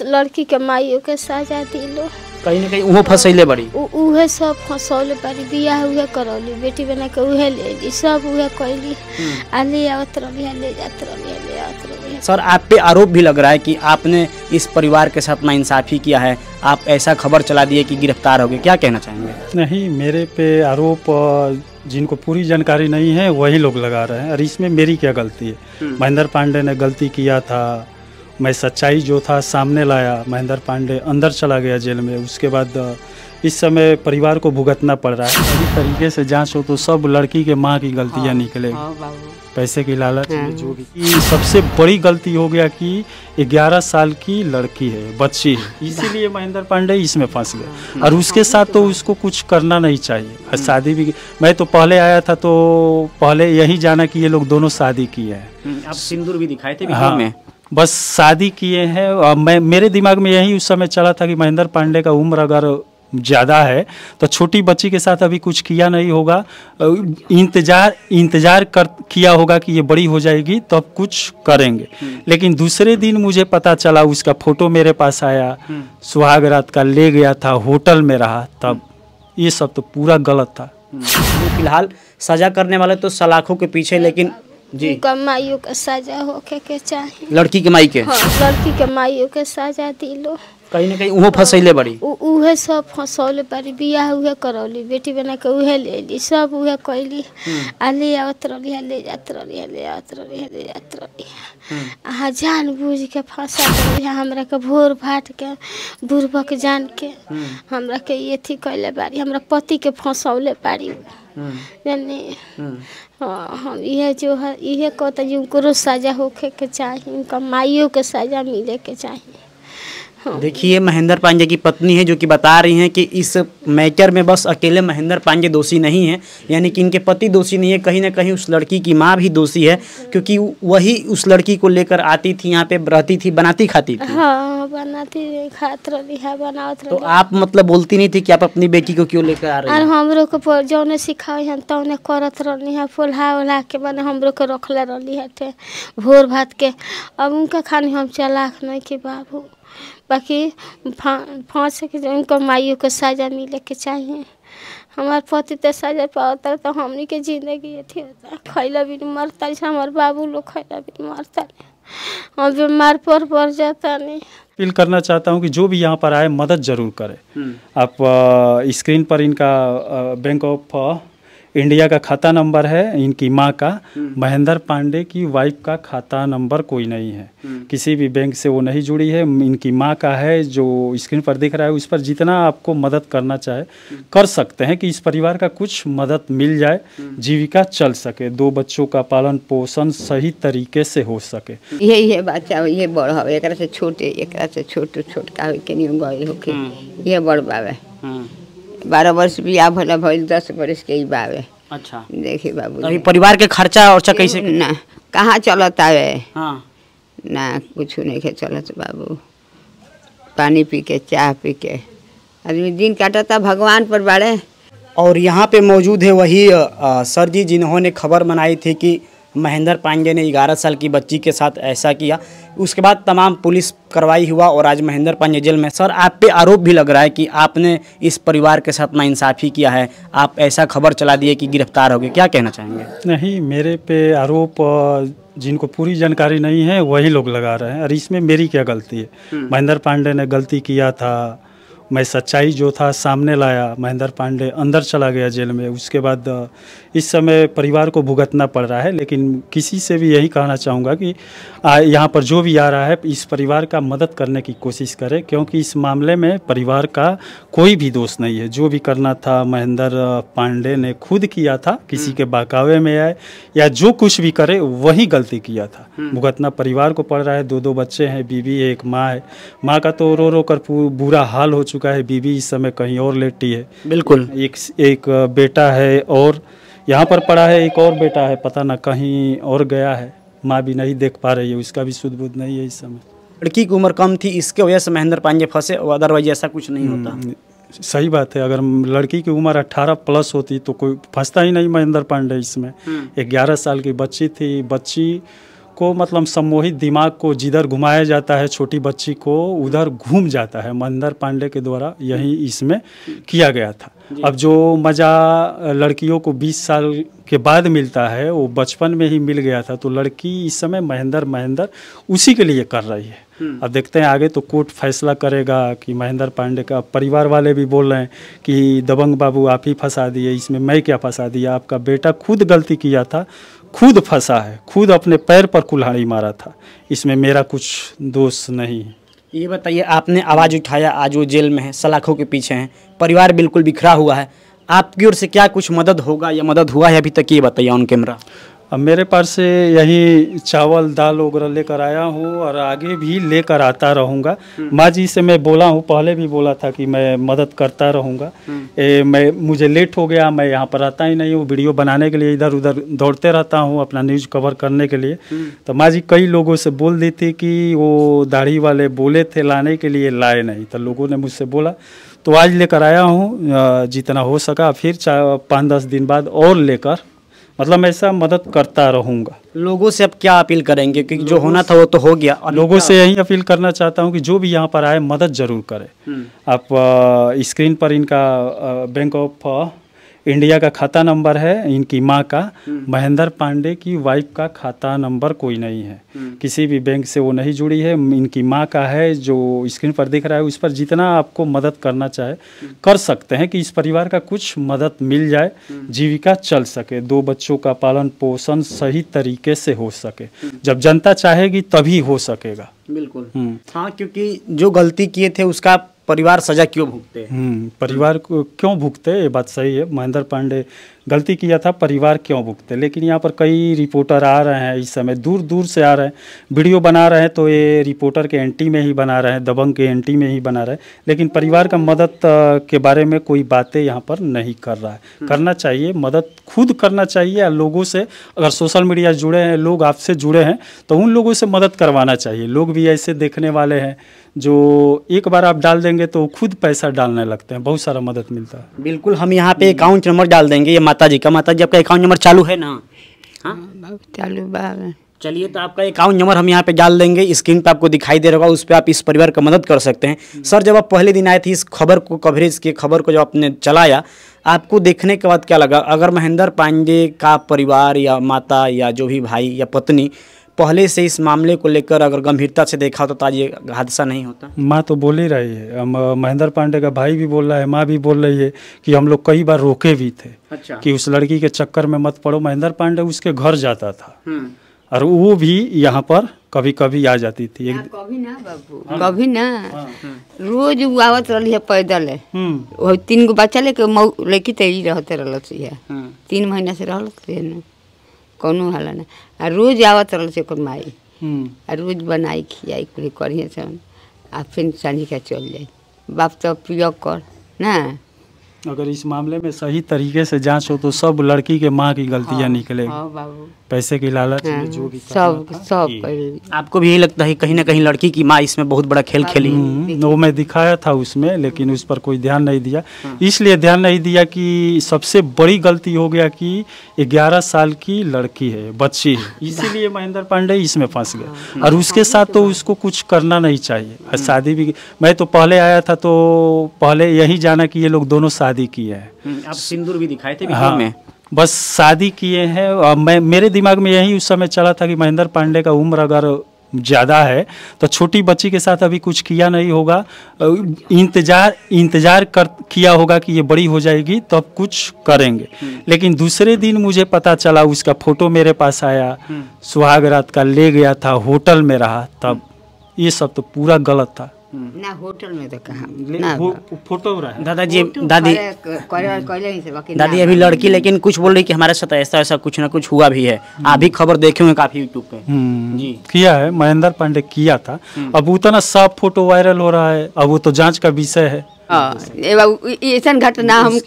लड़की के माइयों के सजा दिलो कहीं ना कहीं वो फंसैले बड़ी उहे सब फंसौले बड़ी बियाह उहे करौली बेटी बना के उहे ले ली सब उहे कैली हम्म। आ ले आवत रही ले जात रही ले आवत रही सर आप पे आरोप भी लग रहा है कि आपने इस परिवार के साथ ना इंसाफी किया है आप ऐसा खबर चला दिए कि गिरफ्तार हो गए क्या कहना चाहेंगे नहीं मेरे पे आरोप जिनको पूरी जानकारी नहीं है वही लोग लगा रहे हैं और इसमें मेरी क्या गलती है हम्म। महेंद्र पांडे ने गलती किया था मैं सच्चाई जो था सामने लाया महेंद्र पांडे अंदर चला गया जेल में उसके बाद इस समय परिवार को भुगतना पड़ रहा है सही तरीके से जांच हो तो सब लड़की के माँ की गलतियाँ हाँ, निकले हाँ, पैसे की लालच में हाँ। जो भी सबसे बड़ी गलती हो गया कि 11 साल की लड़की है बच्ची है इसीलिए महेंद्र पांडे इसमें फंस गए और उसके साथ तो, तो उसको कुछ करना नहीं चाहिए हम्म। शादी भी मैं तो पहले आया था तो पहले यही जाना कि ये लोग दोनों शादी किए हैं हम्म, आप सिंदूर भी दिखाए थे हाँ में बस शादी किए हैं मैं मेरे दिमाग में यही उस समय चला था कि महेंद्र पांडे का उम्र अगर ज़्यादा है तो छोटी बच्ची के साथ अभी कुछ किया नहीं होगा इंतज़ार इंतज़ार कर किया होगा कि ये बड़ी हो जाएगी तब तो कुछ करेंगे हम्म। लेकिन दूसरे दिन मुझे पता चला उसका फ़ोटो मेरे पास आया हम्म। सुहाग रात का ले गया था होटल में रहा तब हम्म। ये सब तो पूरा गलत था तो फिलहाल सजा करने वाले तो सलाखों के पीछे लेकिन जी का माइयों का के चाहे लड़की के माई के हाँ, लड़की के माइयों के दिलो कहीं ना कहीं बड़ी सब बड़ी करौली बेटी बना के उहे ले ली सब कैली हम्म। आ ले आवत रही ले जात रही ले रही ले जात रही हम्म। जान बुझ के फंसा रही हमरा के भोर भाट के बुरबक जान के हम्म। हमरा के ये थी कैले बारी हमरा पति के फसौले बारी यानी हम्म। हाँ, यह जो है ये कहते तो जिनको सजा होके के चाहिए उनका माइयों के सजा मिले के चाहिए हाँ। देखिए महेंद्र पांडे की पत्नी है जो कि बता रही हैं कि इस मैटर में बस अकेले महेंद्र पांडे दोषी नहीं है यानी कि इनके पति दोषी नहीं है कहीं ना कहीं उस लड़की की माँ भी दोषी है क्योंकि वही उस लड़की को लेकर आती थी यहाँ पे रहती थी बनाती खाती थी हाँ, बनाती खात रही है तो आप मतलब बोलती नहीं थी कि आप अपनी बेटी को क्यों लेकर आ रहे हम लोग को जौने सिखाई हैं तौने करत रहनी है फुलहा उल्हा के बने हम लोग को रखले रही है भोर भात के अब उनका खानी हम चला बाबू बाकी फांस के उनको माइयों को सजा मिले के चाहिए हमार पति तो सजा पाता तो हमने के जिंदगी अथी होता खैला भी मरता हमारे बाबू लोग खैला भी मरता और बीमार पर पड़ जाता नहीं अपील करना चाहता हूँ कि जो भी यहाँ पर आए मदद जरूर करे हम्म। आप स्क्रीन पर इनका बैंक ऑफ इंडिया का खाता नंबर है इनकी माँ का महेंद्र पांडे की वाइफ का खाता नंबर कोई नहीं है किसी भी बैंक से वो नहीं जुड़ी है इनकी माँ का है जो स्क्रीन पर दिख रहा है उस पर जितना आपको मदद करना चाहे कर सकते हैं कि इस परिवार का कुछ मदद मिल जाए जीविका चल सके दो बच्चों का पालन पोषण सही तरीके से हो सके यही है बच्चा ये बड़ हो एक छोटे एक छोटे छोटका हम्म। ये बड़ बाबा बारह वर्ष भी आ भला भइल दस वर्ष के ही बावे अच्छा देखे बाबू तो अभी परिवार के खर्चा और कैसे न कहाँ चलत आवे हाँ। ना कुछ नहीं के चलत बाबू पानी पी के चाय पी के आदमी दिन काटा था भगवान पर बाड़े और यहाँ पे मौजूद है वही सर जी जिन्होंने खबर मनाई थी कि महेंद्र पांडे ने 11 साल की बच्ची के साथ ऐसा किया उसके बाद तमाम पुलिस कार्रवाई हुआ और आज महेंद्र पांडे जेल में सर आप पे आरोप भी लग रहा है कि आपने इस परिवार के साथ नाइंसाफ़ी किया है आप ऐसा खबर चला दिए कि गिरफ्तार हो गए क्या कहना चाहेंगे नहीं मेरे पे आरोप जिनको पूरी जानकारी नहीं है वही लोग लगा रहे हैं और इसमें मेरी क्या गलती है हम्म। महेंद्र पांडे ने गलती किया था मैं सच्चाई जो था सामने लाया महेंद्र पांडे अंदर चला गया जेल में उसके बाद इस समय परिवार को भुगतना पड़ रहा है लेकिन किसी से भी यही कहना चाहूँगा कि यहाँ पर जो भी आ रहा है इस परिवार का मदद करने की कोशिश करें क्योंकि इस मामले में परिवार का कोई भी दोष नहीं है जो भी करना था महेंद्र पांडे ने खुद किया था किसी हम्म। के बाकावे में आए या जो कुछ भी करे वही गलती किया था हम्म। भुगतना परिवार को पड़ रहा है दो दो बच्चे हैं बीवी है एक माँ है माँ का तो रो रो कर बुरा हाल हो चुका है बीवी इस समय कहीं और लेटी है बिल्कुल एक एक बेटा है और यहाँ पर पड़ा है एक और बेटा है पता ना कहीं और गया है माँ भी नहीं देख पा रही है उसका भी सुध बुद्ध नहीं है इस समय लड़की की उम्र कम थी इसके वजह से महेंद्र पांडे फंसे अदरवाइज ऐसा कुछ नहीं होता हम्म, सही बात है अगर लड़की की उम्र 18 प्लस होती तो कोई फंसता ही नहीं महेंद्र पांडे इसमें हम्म। एक ग्यारह साल की बच्ची थी बच्ची को मतलब सम्मोहित दिमाग को जिधर घुमाया जाता है छोटी बच्ची को उधर घूम जाता है महेंद्र पांडे के द्वारा यही इसमें किया गया था अब जो मज़ा लड़कियों को 20 साल के बाद मिलता है वो बचपन में ही मिल गया था तो लड़की इस समय महेंद्र महेंद्र उसी के लिए कर रही है हम्म। अब देखते हैं आगे तो कोर्ट फैसला करेगा कि महेंद्र पांडे का परिवार वाले भी बोल रहे हैं कि दबंग बाबू आप ही फंसा दिए इसमें मैं क्या फंसा दिया आपका बेटा खुद गलती किया था खुद फंसा है खुद अपने पैर पर कुल्हाड़ी मारा था इसमें मेरा कुछ दोष नहीं है ये बताइए आपने आवाज़ उठाया आज वो जेल में है सलाखों के पीछे हैं परिवार बिल्कुल बिखरा हुआ है आपकी ओर से क्या कुछ मदद होगा या मदद हुआ है अभी तक ये बताइए ऑन कैमरा अब मेरे पास से यही चावल दाल वगैरह लेकर आया हूँ और आगे भी लेकर आता रहूँगा हम्म। माँ जी से मैं बोला हूँ पहले भी बोला था कि मैं मदद करता रहूँगा हम्म। मैं मुझे लेट हो गया मैं यहाँ पर आता ही नहीं हूँ वीडियो बनाने के लिए इधर उधर दौड़ते रहता हूँ अपना न्यूज कवर करने के लिए हम्म। तो माँ जी कई लोगों से बोल दी थी कि वो दाढ़ी वाले बोले थे लाने के लिए लाए नहीं तो लोगों ने मुझसे बोला तो आज लेकर आया हूँ जितना हो सका फिर पाँच दस दिन बाद और लेकर मतलब मैं ऐसा मदद करता रहूँगा लोगों से अब क्या अपील करेंगे क्योंकि जो होना था वो तो हो गया और लोगों से यही अपील करना चाहता हूँ कि जो भी यहाँ पर आए मदद ज़रूर करें हम्म। आप स्क्रीन पर इनका बैंक ऑफ इंडिया का खाता नंबर है इनकी माँ का हम्म। महेंद्र पांडे की वाइफ का खाता नंबर कोई नहीं है हम्म। किसी भी बैंक से वो नहीं जुड़ी है इनकी माँ का है जो स्क्रीन पर दिख रहा है उस पर जितना आपको मदद करना चाहे हम्म। कर सकते हैं कि इस परिवार का कुछ मदद मिल जाए जीविका चल सके दो बच्चों का पालन पोषण सही तरीके से हो सके जब जनता चाहेगी तभी हो सकेगा बिल्कुल हाँ क्योंकि जो गलती किए थे उसका परिवार सजा क्यों भुगते हैं हम्म, परिवार को क्यों भुगते ये बात सही है महेंद्र पांडे गलती किया था परिवार क्यों भुगते लेकिन यहाँ पर कई रिपोर्टर आ रहे हैं इस समय दूर दूर से आ रहे हैं वीडियो बना रहे हैं तो ये रिपोर्टर के एंटी में ही बना रहे हैं दबंग के एंटी में ही बना रहे हैं लेकिन परिवार का मदद के बारे में कोई बातें यहाँ पर नहीं कर रहा है हम्म। करना चाहिए मदद खुद करना चाहिए और लोगों से अगर सोशल मीडिया जुड़े हैं लोग आपसे जुड़े हैं तो उन लोगों से मदद करवाना चाहिए लोग भी ऐसे देखने वाले हैं जो एक बार आप डाल देंगे तो खुद पैसा डालने लगते हैं बहुत सारा मदद मिलता है बिल्कुल हम यहाँ पे अकाउंट नंबर डाल देंगे ये माता जी का माता जी आपका अकाउंट नंबर चालू है ना हाँ? हाँ, चालू चलिए तो आपका अकाउंट नंबर हम यहाँ पे डाल देंगे स्क्रीन पे आपको दिखाई दे रहा होगा उस पर आप इस परिवार का मदद कर सकते हैं सर हम्म। जब आप पहले दिन आए थे इस खबर को कवरेज की खबर को जब आपने चलाया आपको देखने के बाद क्या लगा अगर महेंद्र पांडे का परिवार या माता या जो भी भाई या पत्नी पहले से इस मामले को लेकर अगर गंभीरता से देखा तो आज ये हादसा नहीं होता माँ तो बोल ही रही है महेंद्र पांडे का भाई भी बोल रहा है माँ भी बोल रही है कि हम लोग कई बार रोके भी थे अच्छा। कि उस लड़की के चक्कर में मत पड़ो महेंद्र पांडे उसके घर जाता था हम्म। और वो भी यहाँ पर कभी कभी आ जाती थी एक हाँ, कभी ना बाबू हाँ? कभी ना हाँ? रोज वो आवत रही है पैदल हम्म। तीन गो बच्चा लेके लड़की तेरी रहते रहती हम्म। तीन महीना से रहती कौनो हाल ना आ रोज आवत रह से माई हम्म। आ रोज बनाई खियाई कुल करिए सन आ फिर सानी का चल जाए बाप तो प्रिय कर ना अगर इस मामले में सही तरीके से जांच हो तो सब लड़की के माँ की गलतियाँ हाँ, निकलेगी हाँ बाबू पैसे की लालच हाँ। जो भी सब सब आपको भी यही लगता है कहीं ना कहीं लड़की की माँ इसमें बहुत बड़ा खेल खेली हाँ, हम्म, वो मैं दिखाया था उसमें लेकिन हाँ। उस पर कोई ध्यान नहीं दिया इसलिए ध्यान नहीं दिया कि सबसे बड़ी गलती हो गया कि ग्यारह साल की लड़की है बच्ची है इसीलिए महेंद्र पांडे इसमें फंस गए और उसके साथ तो, तो उसको कुछ करना नहीं चाहिए शादी भी मैं तो पहले आया था तो पहले यही जाना कि ये लोग दोनों शादी किए हैं हम्म, आप सिंदूर भी दिखाए थे हाँ में बस शादी किए हैं मैं मेरे दिमाग में यही उस समय चला था कि महेंद्र पांडे का उम्र अगर ज़्यादा है तो छोटी बच्ची के साथ अभी कुछ किया नहीं होगा इंतज़ार इंतज़ार कर किया होगा कि ये बड़ी हो जाएगी तो अब कुछ करेंगे हम्म। लेकिन दूसरे दिन मुझे पता चला उसका फ़ोटो मेरे पास आया हम्म। सुहाग रात का ले गया था होटल में रहा तब हम्म। ये सब तो पूरा गलत था ना होटल में तो कहा ना फोटो रहा है दादाजी दादी दादी अभी लड़की लेकिन कुछ बोल रही कि हमारे साथ ऐसा ऐसा कुछ ना कुछ हुआ भी है आप हम्म। भी खबर देखे हुए काफी यूट्यूब पे हम्म। जी किया है महेंद्र पांडे किया था हम्म। अब उतना साफ फोटो वायरल हो रहा है अब वो तो जांच का विषय है हाँ, ऐसा घटना हम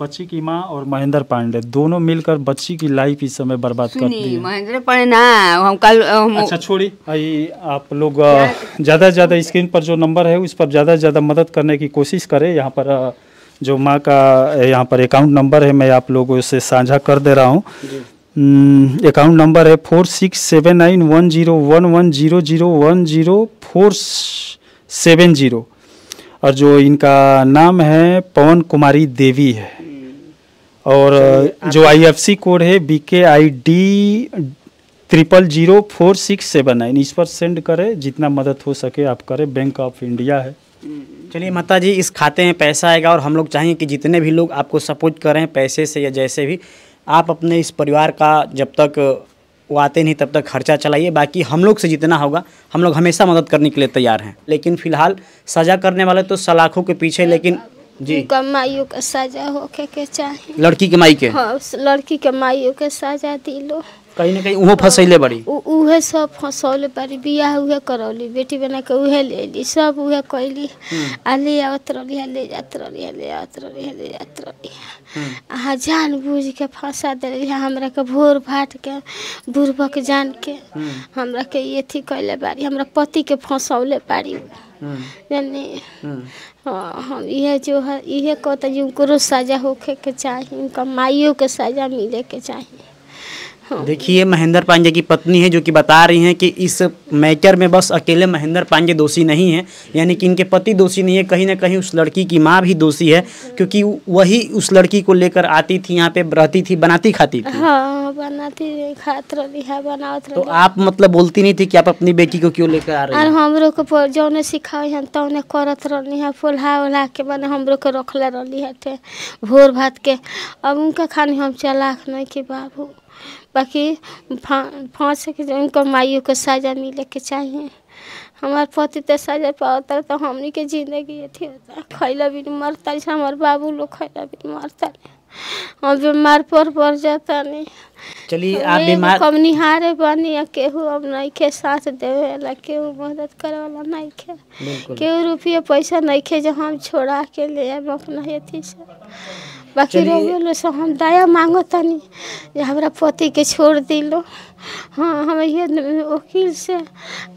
बच्ची की माँ और महेंद्र पांडे दोनों मिलकर बच्ची की लाइफ इस समय बर्बाद कर दी महेंद्र पांडे ना हम कल हम अच्छा छोड़ी आप लोग ज़्यादा से ज़्यादा स्क्रीन पर जो नंबर है उस पर ज़्यादा से ज़्यादा मदद करने की कोशिश करें यहाँ पर जो माँ का यहाँ पर अकाउंट नंबर है मैं आप लोगों से साझा कर दे रहा हूँ अकाउंट नंबर हम्म, है four six seven nine one zero one one zero zero one zero four seven zero और जो इनका नाम है पवन कुमारी देवी है और अच्छा, जो आईएफसी कोड है B K I D triple zero four six seven nine इस पर सेंड करें जितना मदद हो सके आप करें बैंक ऑफ इंडिया है चलिए माता जी इस खाते में पैसा आएगा और हम लोग चाहेंगे कि जितने भी लोग आपको सपोर्ट करें पैसे से या जैसे भी आप अपने इस परिवार का जब तक वो आते नहीं तब तक खर्चा चलाइए बाकी हम लोग से जितना होगा हम लोग हमेशा मदद करने के लिए तैयार हैं लेकिन फिलहाल सजा करने वाले तो सलाखों के पीछे लेकिन जी कमाइयों का सजा होके के चाहिए लड़की के माई के हाँ लड़की के माइयों के सजा दिलो कहीं ना कहीं वो फसैले बड़ी उहे सब फंसौले बड़ी बियाह उहे करौली बेटी बना के उहे ले ली सब उहे कैली आ ले आवत रही ले जात रही ले आवत रही ले जात रही आ जान बुझ के फंसा दिली हमरा के भोर भाट के बुरबक जान के हम्म। हमरा के ये थी कैले बारी हमरा पति के फसौले बारी जानी हम्म। हम्म। हम ये जो है ये कहता जिनको सजा होके के चाहिए उनका माइयों के सजा मिले के चाहिए हाँ। देखिए महेंद्र पांडे की पत्नी है जो कि बता रही हैं कि इस मैटर में बस अकेले महेंद्र पांडे दोषी नहीं है यानी कि इनके पति दोषी नहीं है कहीं ना कहीं उस लड़की की माँ भी दोषी है क्योंकि वही उस लड़की को लेकर आती थी यहाँ पे रहती थी बनाती खाती थी हाँ, बनाती खात रही है बनावत तो आप मतलब बोलती नहीं थी कि आप अपनी बेटी को क्यों लेकर आ रही हैं हम लोग को जौने सिखाई हैं तौने करत रही है फुल्हा उल्हा के बने हम लोग को ले रही है भोर भात के अब उनका खानी हम चलाख नहीं के बाबू बाकी फांस के उनको माइयों को सजा मिले के चाहिए हमार पति तो सजा पाता तो हमने के जिंदगी अथी होता खैला भी मरता हमार बाबू लोग खैला भी मरता हम बीमार पर पड़ जाता नहीं चलिए आप बीमार कम निहारे बनी या केहू अब नहीं के साथ देवे वाला केहू मदद करे वाला नहीं के केहू रुपये पैसा नहीं के जो हम छोड़ा के ले आए अपना अथी से बाकी रोग से हम दया मांगो तनी हमारा पति के छोड़ दिलो हाँ हम ये वकील से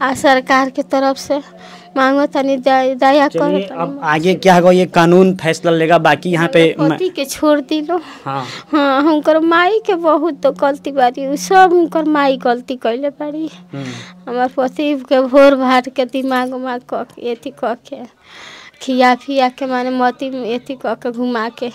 आ सरकार के तरफ से मांगो तनी दया कर अब आगे क्या होगा ये कानून फैसला लेगा बाकी यहाँ पे पति के छोड़ दिलो हाँ हाँ हर माई के बहुत तो गलती बारी सब हर माई गलती कैले बारी हमारे हम्म। पति के भोर भाट के दिमाग उमाग कह के अथी कह के खिया पिया के माने मोती कह के घुमा के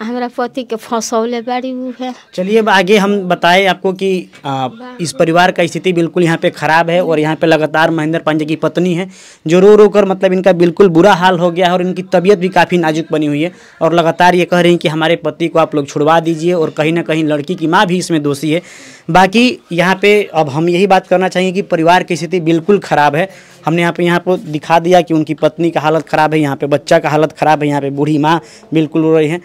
हमारा पति के फंसौले बड़ी वो है चलिए अब आगे हम बताएं आपको कि आ, इस परिवार का स्थिति बिल्कुल यहाँ पे ख़राब है और यहाँ पे लगातार महेंद्र पांडे की पत्नी है जो रो रो कर मतलब इनका बिल्कुल बुरा हाल हो गया है और इनकी तबीयत भी काफ़ी नाजुक बनी हुई है और लगातार ये कह रही कि हमारे पति को आप लोग छुड़वा दीजिए और कहीं ना कहीं लड़की की माँ भी इसमें दोषी है बाकी यहाँ पे अब हम यही बात करना चाहिए कि परिवार की स्थिति बिल्कुल ख़राब है हमने यहाँ पे यहाँ पर दिखा दिया कि उनकी पत्नी का हालत ख़राब है यहाँ पे बच्चा का हालत ख़राब है यहाँ पे बूढ़ी माँ बिल्कुल रो रही हैं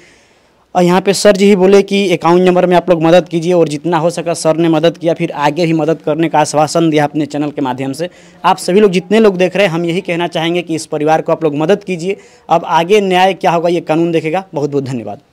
और यहाँ पे सर जी ही बोले कि अकाउंट नंबर में आप लोग मदद कीजिए और जितना हो सका सर ने मदद किया फिर आगे ही मदद करने का आश्वासन दिया अपने चैनल के माध्यम से आप सभी लोग जितने लोग देख रहे हैं हम यही कहना चाहेंगे कि इस परिवार को आप लोग मदद कीजिए अब आगे न्याय क्या होगा ये कानून देखेगा बहुत बहुत धन्यवाद